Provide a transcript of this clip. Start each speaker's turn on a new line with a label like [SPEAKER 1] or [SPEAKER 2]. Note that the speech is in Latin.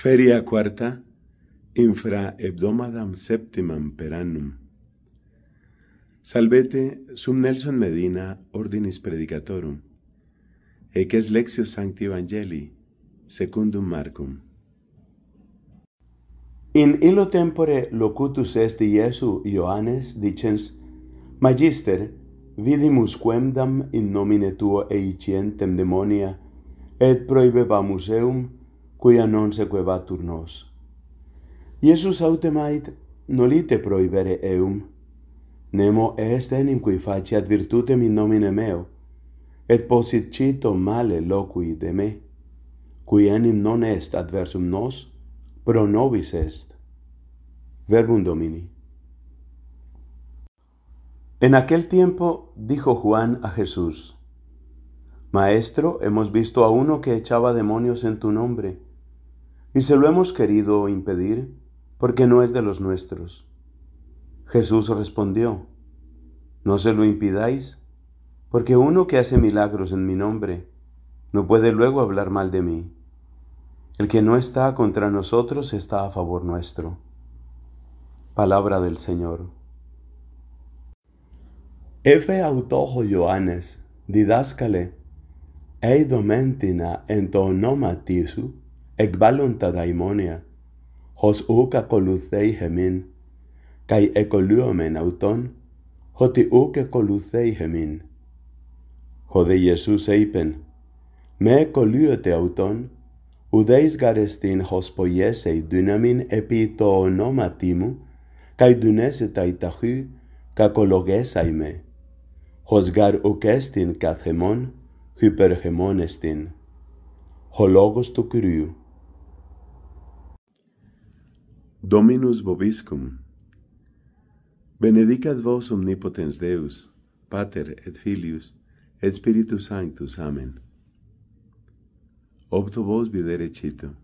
[SPEAKER 1] Feria quarta infra hebdomadam septimam per annum. Salvete sum Nelson Medina ordinis predicatorum. Ec es lexio sancti evangelii secundum Marcum. In illo tempore locutus est Iesu Ioannes dicens Magister vidimus quemdam in nomine tuo eicientem demonia et prohibebamus eum quia non sequebatur nos. Iesus autem ait, nolite proibere eum, nemo est enim cui faciat virtutem in nomine meo, et posit cito male loqui de me, cui enim non est adversum nos, pro nobis est. Verbum Domini. En aquel tiempo dijo Juan a Jesús, Maestro, hemos visto a uno que echaba demonios en tu nombre, y y se lo hemos querido impedir porque no es de los nuestros. Jesús respondió, No se lo impidáis, porque uno que hace milagros en mi nombre no puede luego hablar mal de mí. El que no está contra nosotros está a favor nuestro. Palabra del Señor. Efe autojo Joanes, didáscale, eidomentina en εκβάλλουν τα δαημόνια, ως ουκ ακολουθέει χεμίν, καί εκολύωμεν αυτόν, ότι ουκ εκολουθέει χεμιν Ο δε Ιησούς είπεν, με εκολύωτε αυτόν, ουδέις γαρεστήν ως πογέσαι δύναμιν επί το ονόματι μου, καί δυνέσαι τα ταχύ, κακολογέσαι με, ως γαρ ουκέστην καθεμόν, υπερχεμόν Ο λόγος του Κυρίου. Dominus vobiscum. Benedicat vos omnipotens Deus, Pater et Filius et Spiritus Sanctus. Amen. Opto vos videre cito.